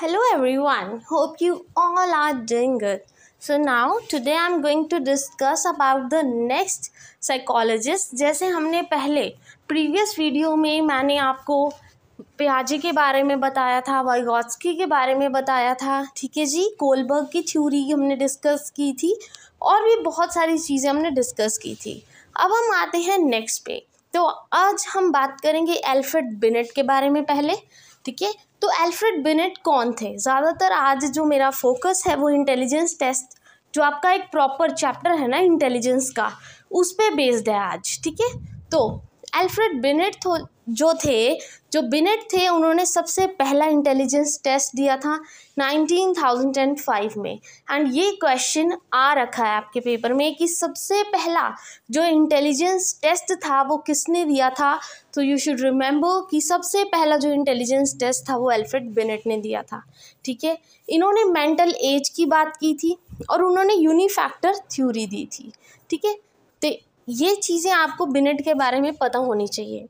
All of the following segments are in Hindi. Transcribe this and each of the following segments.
Hello everyone, hope you all are doing good. So now today I am going to discuss about the next psychologist. जैसे हमने पहले previous video में मैंने आपको प्याजी के बारे में बताया था वाइगॉट्सकी के बारे में बताया था ठीक है जी कोलबर्ग की थ्योरी हमने डिस्कस की थी और भी बहुत सारी चीज़ें हमने डिस्कस की थी अब हम आते हैं नेक्स्ट पे तो आज हम बात करेंगे एल्फ्रेड बिनेट के बारे में पहले ठीक है तो एल्फ्रेड बिनेट कौन थे ज़्यादातर आज जो मेरा फोकस है वो इंटेलिजेंस टेस्ट जो आपका एक प्रॉपर चैप्टर है ना इंटेलिजेंस का उस पर बेस्ड है आज ठीक है तो एल्फ्रेड बिनेट जो थे जो बिनेट थे उन्होंने सबसे पहला इंटेलिजेंस टेस्ट दिया था फाइव में एंड ये क्वेश्चन आ रखा है आपके पेपर में कि सबसे पहला जो इंटेलिजेंस टेस्ट था वो किसने दिया था तो यू शुड रिमेंबर कि सबसे पहला जो इंटेलिजेंस टेस्ट था वो एल्फ्रेड बिनेट ने दिया था ठीक है इन्होंने मेंटल एज की बात की थी और उन्होंने यूनिफैक्टर थ्योरी दी थी ठीक है तो ये चीज़ें आपको बिनेट के बारे में पता होनी चाहिए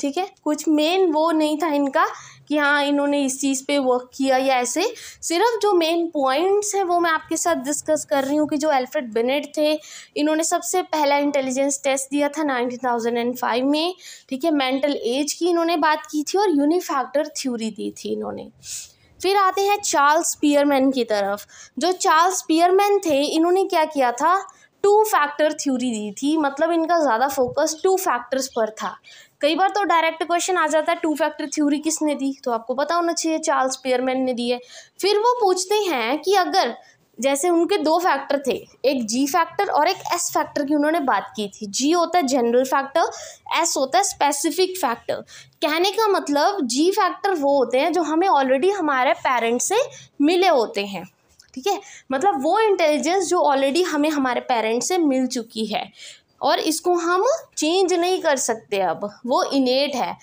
ठीक है कुछ मेन वो नहीं था इनका कि हाँ इन्होंने इस चीज़ पे वर्क किया या ऐसे सिर्फ जो मेन पॉइंट्स हैं वो मैं आपके साथ डिस्कस कर रही हूँ कि जो एल्फ्रेड बिनेट थे इन्होंने सबसे पहला इंटेलिजेंस टेस्ट दिया था नाइनटीन थाउजेंड एंड फाइव में ठीक है मेंटल एज की इन्होंने बात की थी और यूनिफैक्टर थ्योरी दी थी इन्होंने फिर आते हैं चार्ल्स पियरमैन की तरफ जो चार्ल्स पियरमैन थे इन्होंने क्या किया था टू फैक्टर थ्योरी दी थी मतलब इनका ज़्यादा फोकस टू फैक्टर्स पर था कई बार तो डायरेक्ट क्वेश्चन आ जाता है टू फैक्टर थ्योरी किसने दी तो आपको पता होना चाहिए चार्ल्स पेयरमैन ने दी है फिर वो पूछते हैं कि अगर जैसे उनके दो फैक्टर थे एक जी फैक्टर और एक एस फैक्टर की उन्होंने बात की थी जी होता है जनरल फैक्टर एस होता है स्पेसिफिक फैक्टर कहने का मतलब जी फैक्टर वो होते हैं जो हमें ऑलरेडी हमारे पेरेंट्स से मिले होते हैं ठीक है मतलब वो इंटेलिजेंस जो ऑलरेडी हमें हमारे पेरेंट्स से मिल चुकी है और इसको हम चेंज नहीं कर सकते अब वो इनेट है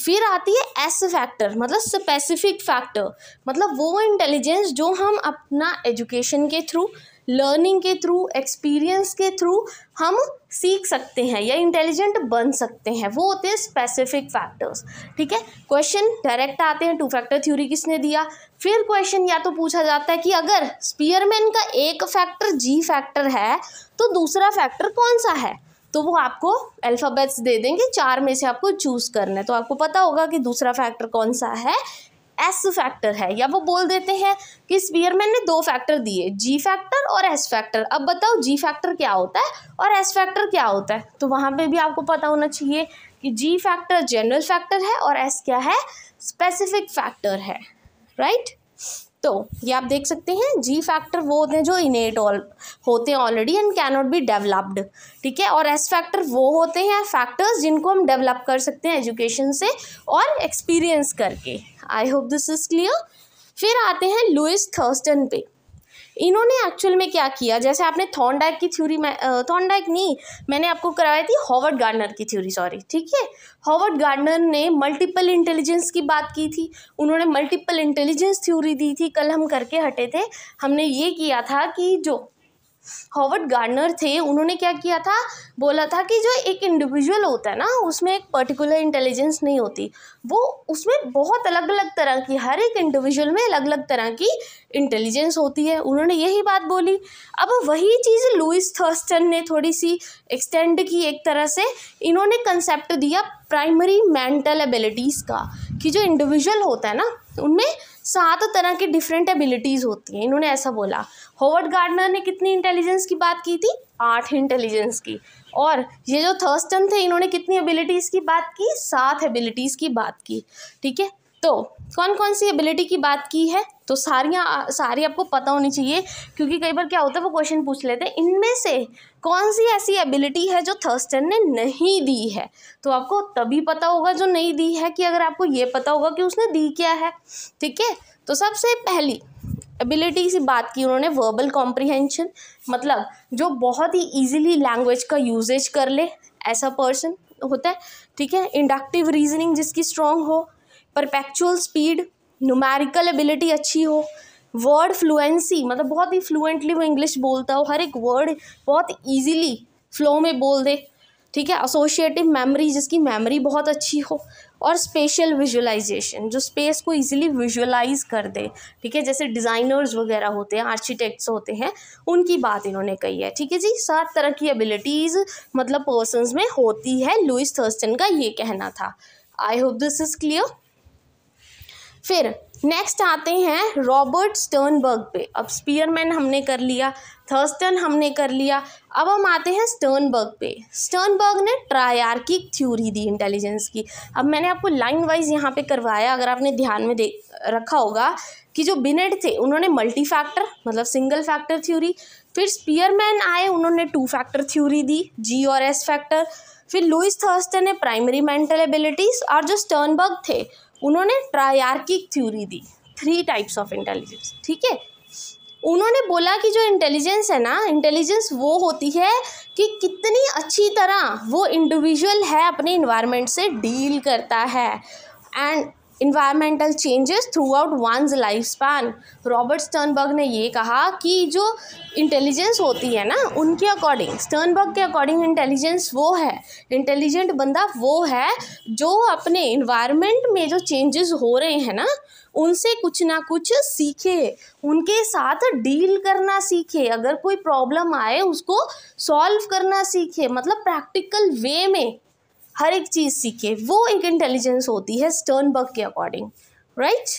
फिर आती है एस फैक्टर मतलब स्पेसिफिक फैक्टर मतलब वो इंटेलिजेंस जो हम अपना एजुकेशन के थ्रू लर्निंग के थ्रू एक्सपीरियंस के थ्रू हम सीख सकते हैं या इंटेलिजेंट बन सकते हैं वो होते हैं स्पेसिफिक फैक्टर्स ठीक है क्वेश्चन डायरेक्ट आते हैं टू फैक्टर थ्योरी किसने दिया फिर क्वेश्चन या तो पूछा जाता है कि अगर स्पीयरमैन का एक फैक्टर जी फैक्टर है तो दूसरा फैक्टर कौन सा है तो वो आपको अल्फ़ाबेट्स दे देंगे चार में से आपको चूज़ करना है तो आपको पता होगा कि दूसरा फैक्टर कौन सा है एस फैक्टर है या वो बोल देते हैं कि स्पीयरमैन ने दो फैक्टर दिए जी फैक्टर और एस फैक्टर अब बताओ जी फैक्टर क्या होता है और एस फैक्टर क्या होता है तो वहाँ पे भी आपको पता होना चाहिए कि जी फैक्टर जनरल फैक्टर है और एस क्या है स्पेसिफिक फैक्टर है राइट तो ये आप देख सकते हैं जी फैक्टर वो होते हैं जो इनेट ऑल होते हैं already and not be developed ठीक है और एस फैक्टर वो होते हैं फैक्टर्स जिनको हम डेवलप कर सकते हैं एजुकेशन से और एक्सपीरियंस करके I hope this is clear फिर आते हैं लुइस थर्स्टन पे इन्होंने एक्चुअल में क्या किया जैसे आपने थॉर्नडाइक की थ्योरी मैं थॉर्नडाइक नहीं मैंने आपको करवाई थी हॉवर्ड गार्डनर की थ्योरी सॉरी ठीक है हॉवर्ड गार्डनर ने मल्टीपल इंटेलिजेंस की बात की थी उन्होंने मल्टीपल इंटेलिजेंस थ्योरी दी थी कल हम करके हटे थे हमने ये किया था कि जो हॉवर्ड गार्डनर थे उन्होंने क्या किया था बोला था कि जो एक इंडिविजुअल होता है ना उसमें एक पर्टिकुलर इंटेलिजेंस नहीं होती वो उसमें बहुत अलग अलग तरह की हर एक इंडिविजुअल में अलग अलग तरह की इंटेलिजेंस होती है उन्होंने यही बात बोली अब वही चीज़ लुइस थर्स्टन ने थोड़ी सी एक्सटेंड की एक तरह से इन्होंने कंसेप्ट दिया प्राइमरी मेंटल एबिलिटीज़ का कि जो इंडिविजुअल होता है ना उनमें सातों तरह की डिफरेंट एबिलिटीज़ होती हैं इन्होंने ऐसा बोला होवर्ड गार्डनर ने कितनी इंटेलिजेंस की बात की थी आठ इंटेलिजेंस की और ये जो थर्स्टन थे इन्होंने कितनी एबिलिटीज़ की बात की सात एबिलिटीज़ की बात की ठीक है तो कौन कौन सी एबिलिटी की बात की है तो सारियाँ सारी आपको पता होनी चाहिए क्योंकि कई बार क्या होता है वो क्वेश्चन पूछ लेते हैं इनमें से कौन सी ऐसी एबिलिटी है जो थर्स्टन ने नहीं दी है तो आपको तभी पता होगा जो नहीं दी है कि अगर आपको ये पता होगा कि उसने दी क्या है ठीक है तो सबसे पहली एबिलिटी से बात की उन्होंने वर्बल कॉम्प्रिहेंशन मतलब जो बहुत ही ईजिली लैंग्वेज का यूजेज कर ले ऐसा पर्सन होता है ठीक है इंडक्टिव रीजनिंग जिसकी स्ट्रॉन्ग हो परपैक्चुअल स्पीड न्यूमेरिकल एबिलिटी अच्छी हो वर्ड फ्लुएंसी मतलब बहुत ही फ्लुएंटली वो इंग्लिश बोलता हो हर एक वर्ड बहुत ईजीली फ्लो में बोल दे ठीक है असोशिएटिव मेमोरी जिसकी मेमोरी बहुत अच्छी हो और स्पेशल विजुअलाइजेशन जो स्पेस को इजीली विजुअलाइज कर दे ठीक है जैसे डिज़ाइनर्स वगैरह होते हैं आर्किटेक्ट्स होते हैं उनकी बात इन्होंने कही है ठीक है जी सात तरह की एबिलिटीज़ मतलब पर्सनस में होती है लुइस थर्स्टन का ये कहना था I hope this is clear फिर नेक्स्ट आते हैं रॉबर्ट स्टर्नबर्ग पे अब स्पीयरमैन हमने कर लिया थर्स्टन हमने कर लिया अब हम आते हैं स्टर्नबर्ग पे स्टर्नबर्ग ने ट्रायार्किक थ्योरी दी इंटेलिजेंस की अब मैंने आपको लाइन वाइज यहाँ पे करवाया अगर आपने ध्यान में दे रखा होगा कि जो बिनेट थे उन्होंने मल्टी फैक्टर मतलब सिंगल फैक्टर थ्योरी फिर स्पीयरमैन आए उन्होंने टू फैक्टर थ्योरी दी जी और एस फैक्टर फिर लुइस थर्स्टन ने प्राइमरी मेंटल एबिलिटीज़ और जो स्टर्नबर्ग थे उन्होंने ट्रायार्किक थ्योरी दी थ्री टाइप्स ऑफ इंटेलिजेंस ठीक है उन्होंने बोला कि जो इंटेलिजेंस है ना इंटेलिजेंस वो होती है कि कितनी अच्छी तरह वो इंडिविजुअल है अपने इन्वायरमेंट से डील करता है and environmental changes throughout one's life span Robert Sternberg ने ये कहा कि जो इंटेलिजेंस होती है ना उनके अकॉर्डिंग स्टर्नबर्ग के अकॉर्डिंग इंटेलिजेंस वो है इंटेलिजेंट बंदा वो है जो अपने इन्वायरमेंट में जो चेंजेस हो रहे हैं ना उनसे कुछ ना कुछ सीखे उनके साथ डील करना सीखे अगर कोई प्रॉब्लम आए उसको सॉल्व करना सीखे मतलब प्रैक्टिकल वे में हर एक चीज़ सीखे वो एक इंटेलिजेंस होती है स्टर्न स्टर्नबर्ग के अकॉर्डिंग राइट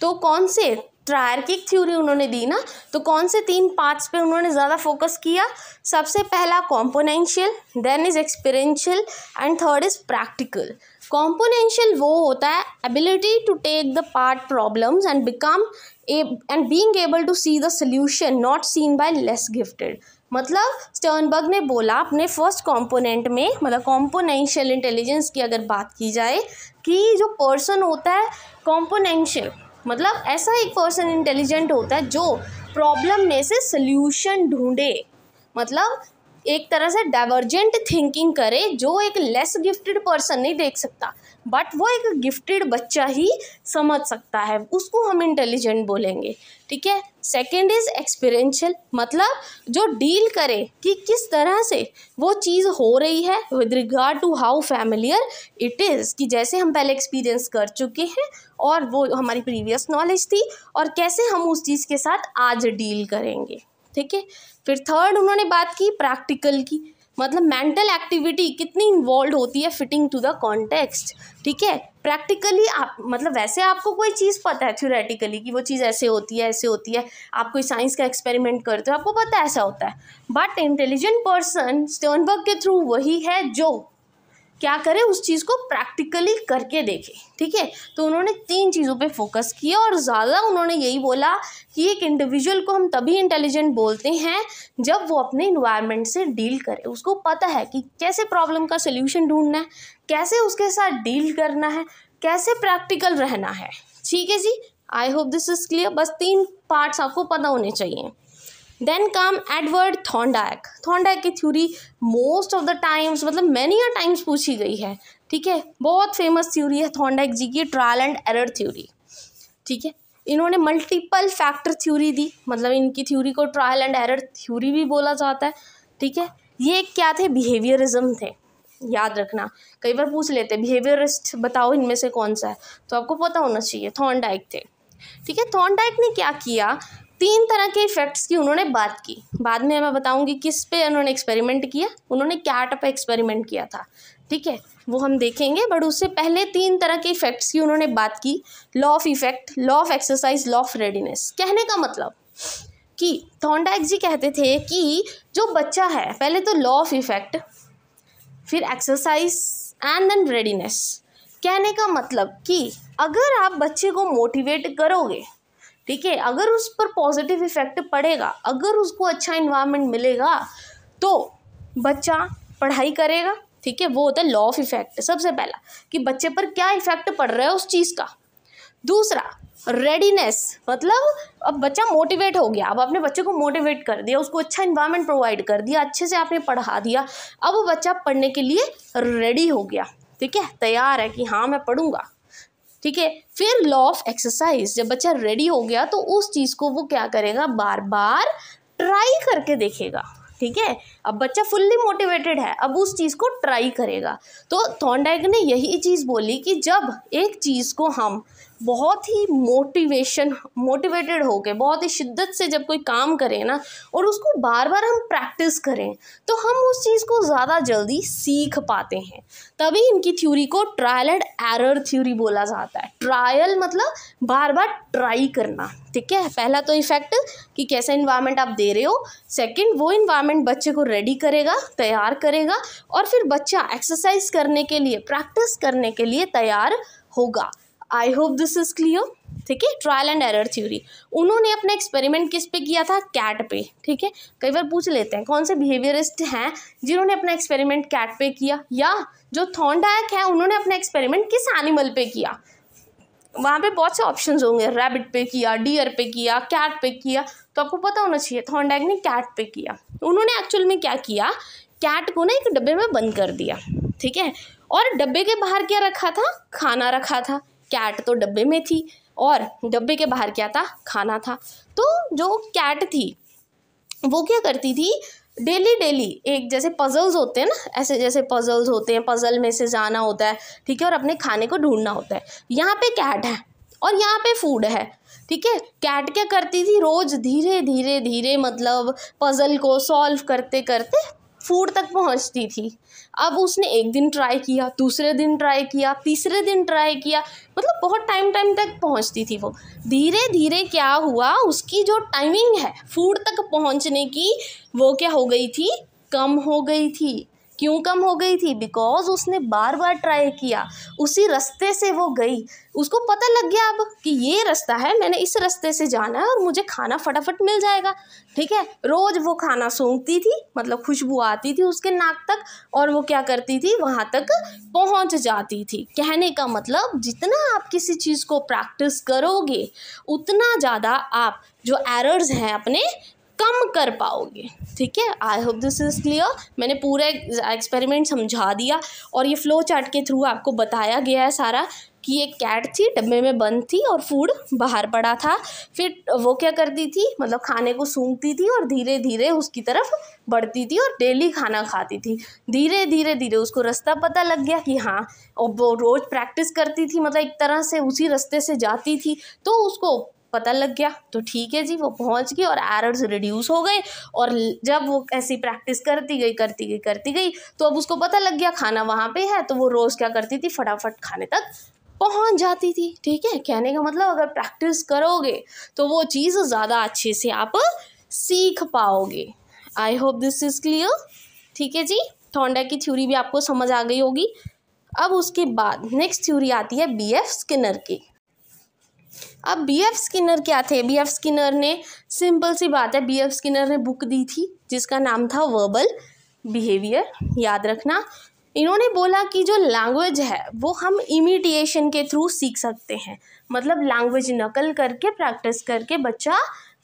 तो कौन से की थ्योरी उन्होंने दी ना तो कौन से तीन पार्ट्स पे उन्होंने ज़्यादा फोकस किया सबसे पहला componential then is experiential and third is practical componential वो होता है ability to take the part problems and become and being able to see the solution not seen by less gifted मतलब स्टर्नबर्ग ने बोला अपने फर्स्ट कंपोनेंट में मतलब कॉम्पोनेंशियल इंटेलिजेंस की अगर बात की जाए कि जो पर्सन होता है कॉम्पोनेंशियल मतलब ऐसा एक पर्सन इंटेलिजेंट होता है जो प्रॉब्लम में से सल्यूशन ढूंढे मतलब एक तरह से डाइवर्जेंट थिंकिंग करे जो एक लेस गिफ्टेड पर्सन नहीं देख सकता बट वो एक गिफ्टेड बच्चा ही समझ सकता है उसको हम इंटेलिजेंट बोलेंगे ठीक है सेकेंड इज़ एक्सपीरियंशियल मतलब जो डील करे कि किस तरह से वो चीज़ हो रही है with regard to how familiar it is कि जैसे हम पहले एक्सपीरियंस कर चुके हैं और वो हमारी प्रीवियस नॉलेज थी और कैसे हम उस चीज़ के साथ आज डील करेंगे ठीक है फिर थर्ड उन्होंने बात की प्रैक्टिकल की मतलब मेंटल एक्टिविटी कितनी इन्वॉल्व होती है फिटिंग टू द कॉन्टेक्स्ट ठीक है प्रैक्टिकली आप मतलब वैसे आपको कोई चीज़ पता है थ्योरेटिकली कि वो चीज़ ऐसे होती है ऐसे होती है आप कोई साइंस का एक्सपेरिमेंट करते हो आपको पता ऐसा होता है बट इंटेलिजेंट पर्सन स्टोनबर्ग के थ्रू वही है जो क्या करें उस चीज़ को प्रैक्टिकली करके देखें ठीक है तो उन्होंने तीन चीज़ों पे फोकस किया और ज़्यादा उन्होंने यही बोला कि एक इंडिविजुअल को हम तभी इंटेलिजेंट बोलते हैं जब वो अपने इन्वायरमेंट से डील करे उसको पता है कि कैसे प्रॉब्लम का सोल्यूशन ढूंढना है कैसे उसके साथ डील करना है कैसे प्रैक्टिकल रहना है ठीक है जी I hope this is clear बस तीन पार्ट्स आपको पता होने चाहिए then come Edward Thorndike Thorndike की theory most of the times मतलब मैनी टाइम्स पूछी गई है ठीक है बहुत फेमस थ्योरी है थॉन्डाइक जी की ट्रायल एंड एरर थ्योरी ठीक है इन्होंने मल्टीपल फैक्टर थ्योरी दी मतलब इनकी थ्योरी को ट्रायल एंड एरर थ्योरी भी बोला जाता है ठीक है ये क्या थे बिहेवियरिज्म थे याद रखना कई बार पूछ लेते हैं बिहेवियरिस्ट बताओ इनमें से कौन सा है तो आपको पता होना चाहिए थॉन्डाइक थे ठीक है थॉन्डाइक ने क्या किया तीन तरह के इफेक्ट्स की उन्होंने बात की बाद में मैं बताऊंगी किस पे उन्होंने एक्सपेरिमेंट किया उन्होंने क्या पे एक्सपेरिमेंट किया था ठीक है वो हम देखेंगे बट उससे पहले तीन तरह के इफेक्ट्स की उन्होंने बात की law of effect law of exercise law of readiness कहने का मतलब कि थॉन्डाइक जी कहते थे कि जो बच्चा है पहले तो लॉ ऑफ इफेक्ट फिर एक्सरसाइज एंड देन रेडीनेस कहने का मतलब कि अगर आप बच्चे को मोटिवेट करोगे ठीक है अगर उस पर पॉजिटिव इफेक्ट पड़ेगा अगर उसको अच्छा इन्वायरमेंट मिलेगा तो बच्चा पढ़ाई करेगा ठीक है वो होता है लॉ ऑफ इफेक्ट सबसे पहला कि बच्चे पर क्या इफेक्ट पड़ रहा है उस चीज़ का दूसरा रेडीनेस मतलब अब बच्चा मोटिवेट हो गया अब आपने बच्चे को मोटिवेट कर दिया उसको अच्छा इन्वायरमेंट प्रोवाइड कर दिया अच्छे से आपने पढ़ा दिया अब बच्चा पढ़ने के लिए रेडी हो गया ठीक है तैयार है कि हाँ मैं पढ़ूंगा ठीक है फिर लॉ ऑफ एक्सरसाइज जब बच्चा रेडी हो गया तो उस चीज़ को वो क्या करेगा बार बार ट्राई करके देखेगा ठीक है अब बच्चा फुल्ली मोटिवेटेड है अब उस चीज़ को ट्राई करेगा तो थॉन्डाइक ने यही चीज़ बोली कि जब एक चीज़ को हम बहुत ही मोटिवेशन मोटिवेटेड हो बहुत ही शिद्दत से जब कोई काम करें ना और उसको बार बार हम प्रैक्टिस करें तो हम उस चीज़ को ज़्यादा जल्दी सीख पाते हैं तभी इनकी थ्योरी को ट्रायल एंड एरर थ्योरी बोला जाता है ट्रायल मतलब बार बार ट्राई करना ठीक है पहला तो इफेक्ट कि कैसा इन्वायरमेंट आप दे रहे हो सेकंड वो इन्वायरमेंट बच्चे को रेडी करेगा तैयार करेगा और फिर बच्चा एक्सरसाइज करने के लिए प्रैक्टिस करने के लिए तैयार होगा I hope this is clear ठीक है ट्रायल एंड एरर थ्योरी उन्होंने अपना एक्सपेरिमेंट किस पे किया था कैट पे ठीक है कई बार पूछ लेते हैं कौन से बिहेवियरिस्ट हैं जिन्होंने अपना एक्सपेरिमेंट कैट पे किया या जो थॉन्डायक है उन्होंने अपना एक्सपेरिमेंट किस एनिमल पे किया वहाँ पे बहुत से ऑप्शंस होंगे रैबिट पे किया डियर पे किया कैट पे किया तो आपको पता होना चाहिए थॉन्डाइक ने कैट पे किया तो उन्होंने एक्चुअल में क्या किया कैट को ना एक डब्बे में बंद कर दिया ठीक है और डब्बे के बाहर क्या रखा था खाना रखा था कैट तो डब्बे में थी और डब्बे के बाहर क्या था खाना था तो जो कैट थी वो क्या करती थी डेली डेली एक जैसे पजल्स होते हैं ना ऐसे जैसे पजल्स होते हैं पजल में से जाना होता है ठीक है और अपने खाने को ढूंढना होता है यहाँ पे कैट है और यहाँ पे फूड है ठीक है कैट क्या करती थी रोज़ धीरे धीरे धीरे मतलब पज़ल को सॉल्व करते करते फूड तक पहुंचती थी अब उसने एक दिन ट्राई किया दूसरे दिन ट्राई किया तीसरे दिन ट्राई किया मतलब बहुत टाइम टाइम तक पहुंचती थी वो धीरे धीरे क्या हुआ उसकी जो टाइमिंग है फूड तक पहुंचने की वो क्या हो गई थी कम हो गई थी क्यों कम हो गई थी बिकॉज उसने बार बार ट्राई किया उसी रास्ते से वो गई उसको पता लग गया अब कि ये रास्ता है मैंने इस रास्ते से जाना है और मुझे खाना फटाफट मिल जाएगा ठीक है रोज़ वो खाना सूंघती थी मतलब खुशबू आती थी उसके नाक तक और वो क्या करती थी वहाँ तक पहुँच जाती थी कहने का मतलब जितना आप किसी चीज़ को प्रैक्टिस करोगे उतना ज़्यादा आप जो एरर्स हैं अपने कम कर पाओगे ठीक है I hope this is clear मैंने पूरा एक्सपेरिमेंट समझा दिया और ये फ्लो चार्ट के थ्रू आपको बताया गया है सारा कि एक कैट थी डब्बे में बंद थी और फूड बाहर पड़ा था फिर वो क्या करती थी मतलब खाने को सूंघती थी और धीरे धीरे उसकी तरफ बढ़ती थी और डेली खाना खाती थी धीरे धीरे धीरे उसको रास्ता पता लग गया कि हाँ और वो रोज़ प्रैक्टिस करती थी मतलब एक तरह से उसी रास्ते से जाती थी तो उसको पता लग गया तो ठीक है जी वो पहुंच गई और एरर्स रिड्यूस हो गए और जब वो ऐसी प्रैक्टिस करती गई करती गई करती गई तो अब उसको पता लग गया खाना वहाँ पे है तो वो रोज़ क्या करती थी फटाफट खाने तक पहुंच जाती थी ठीक है कहने का मतलब अगर प्रैक्टिस करोगे तो वो चीज़ ज़्यादा अच्छे से आप सीख पाओगे I hope this is clear ठीक है जी थोंडा की थ्योरी भी आपको समझ आ गई होगी अब उसके बाद नेक्स्ट थ्योरी आती है बी एफ स्किनर की अब बी एफ स्किनर क्या थे बी एफ स्किनर ने सिंपल सी बात है बी एफ स्किनर ने बुक दी थी जिसका नाम था वर्बल बिहेवियर याद रखना इन्होंने बोला कि जो लैंग्वेज है वो हम इमिटिएशन के थ्रू सीख सकते हैं मतलब लैंग्वेज नकल करके प्रैक्टिस करके बच्चा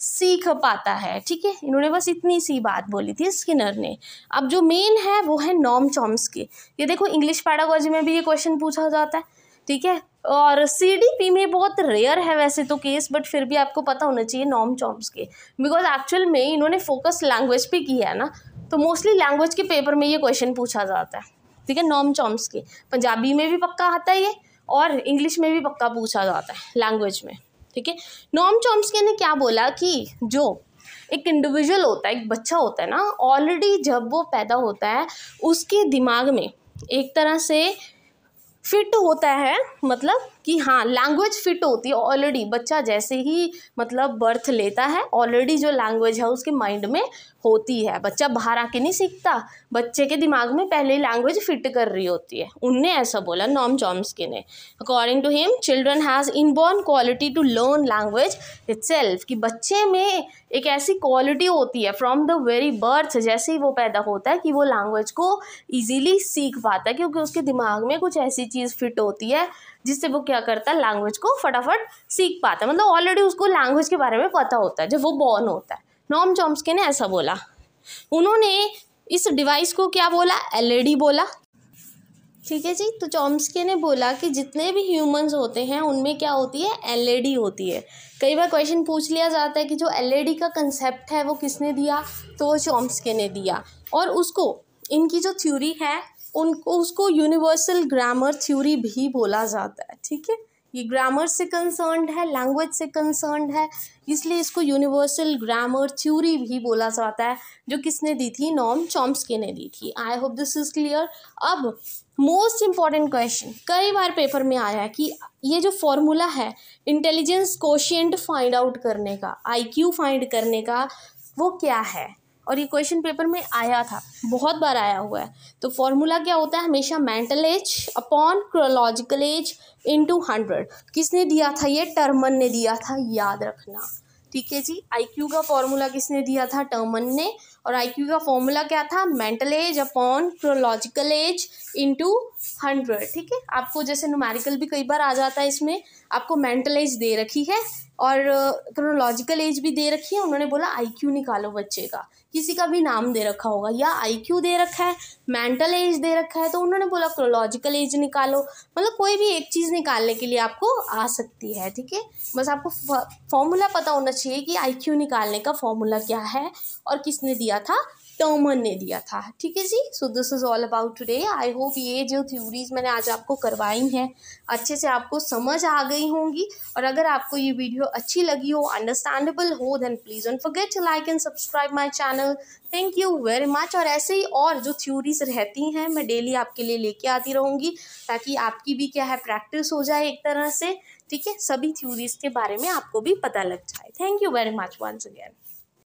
सीख पाता है ठीक है इन्होंने बस इतनी सी बात बोली थी स्किनर ने अब जो मेन है वो है नॉम चॉम्स के ये देखो इंग्लिश पैडागोजी में भी ये क्वेश्चन पूछा जाता है ठीक है और सीडीपी में बहुत रेयर है वैसे तो केस बट फिर भी आपको पता होना चाहिए नॉम चॉम्स के बिकॉज एक्चुअल में इन्होंने फोकस लैंग्वेज पे किया है ना तो मोस्टली लैंग्वेज के पेपर में ये क्वेश्चन पूछा जाता है ठीक है नॉम चॉम्स के पंजाबी में भी पक्का आता है ये और इंग्लिश में भी पक्का पूछा जाता है लैंग्वेज में ठीक है नॉम के ने क्या बोला कि जो एक इंडिविजुअल होता है एक बच्चा होता है ना ऑलरेडी जब वो पैदा होता है उसके दिमाग में एक तरह से फिट होता है मतलब कि हाँ लैंग्वेज फिट होती है ऑलरेडी बच्चा जैसे ही मतलब बर्थ लेता है ऑलरेडी जो लैंग्वेज है उसके माइंड में होती है बच्चा बाहर आके नहीं सीखता बच्चे के दिमाग में पहले लैंग्वेज फिट कर रही होती है उनने ऐसा बोला नॉम के ने according to him children has inborn quality to learn language it's कि बच्चे में एक ऐसी क्वालिटी होती है फ्रॉम द वेरी बर्थ जैसे ही वो पैदा होता है कि वो लैंग्वेज को ईजीली सीख पाता है क्योंकि उसके दिमाग में कुछ ऐसी चीज़ फिट होती है जिससे वो क्या करता है लैंग्वेज को फटाफट सीख पाता है मतलब ऑलरेडी उसको लैंग्वेज के बारे में पता होता है जब वो बॉर्न होता है नॉम चॉम्सके ने ऐसा बोला उन्होंने इस डिवाइस को क्या बोला एल बोला ठीक है जी तो चॉम्सके ने बोला कि जितने भी ह्यूमंस होते हैं उनमें क्या होती है एलईडी होती है कई बार क्वेश्चन पूछ लिया जाता है कि जो एलईडी का कंसेप्ट है वो किसने दिया तो वो चॉम्सके ने दिया और उसको इनकी जो थ्योरी है उनको उसको यूनिवर्सल ग्रामर थ्योरी भी बोला जाता है ठीक है ये ग्रामर से कंसर्नड है लैंग्वेज से कंसर्नड है इसलिए इसको यूनिवर्सल ग्रामर थ्योरी भी बोला जाता है जो किसने दी थी नॉम के ने दी थी I hope this is clear अब मोस्ट इम्पॉर्टेंट क्वेश्चन कई बार पेपर में आया है कि ये जो फॉर्मूला है इंटेलिजेंस कोशियंट फाइंड आउट करने का आई फाइंड करने का वो क्या है और ये क्वेश्चन पेपर में आया था बहुत बार आया हुआ है तो फॉर्मूला क्या होता है हमेशा mental age upon chronological age into hundred किसने दिया था ये टर्मन ने दिया था याद रखना ठीक है जी आईक्यू का फॉर्मूला किसने दिया था टर्मन ने और आईक्यू का फॉर्मूला क्या था mental age upon chronological age into hundred ठीक है आपको जैसे नुमेरिकल भी कई बार आ जाता है इसमें आपको मेंटल एज दे रखी है और क्रोनोलॉजिकल एज भी दे रखी है उन्होंने बोला आईक्यू निकालो बच्चे का किसी का भी नाम दे रखा होगा या आईक्यू दे रखा है मेंटल एज दे रखा है तो उन्होंने बोला क्रोनोलॉजिकल एज निकालो मतलब कोई भी एक चीज़ निकालने के लिए आपको आ सकती है ठीक है बस आपको फॉर्मूला पता होना चाहिए कि आई निकालने का फॉर्मूला क्या है और किसने दिया था टर्मन ने दिया था ठीक है जी so this is all about today I hope ये जो थ्योरीज मैंने आज आपको करवाई हैं अच्छे से आपको समझ आ गई होंगी और अगर आपको ये वीडियो वीडियो अच्छी लगी हो अंडरस्टैंडेबल हो then please don't forget to like and subscribe my channel thank you very much और ऐसे ही और जो थ्योरीज रहती हैं मैं डेली आपके लिए लेके आती रहूँगी ताकि आपकी भी क्या है प्रैक्टिस हो जाए एक तरह से ठीक है सभी थ्योरीज के बारे में आपको भी पता लग जाए thank you very much once again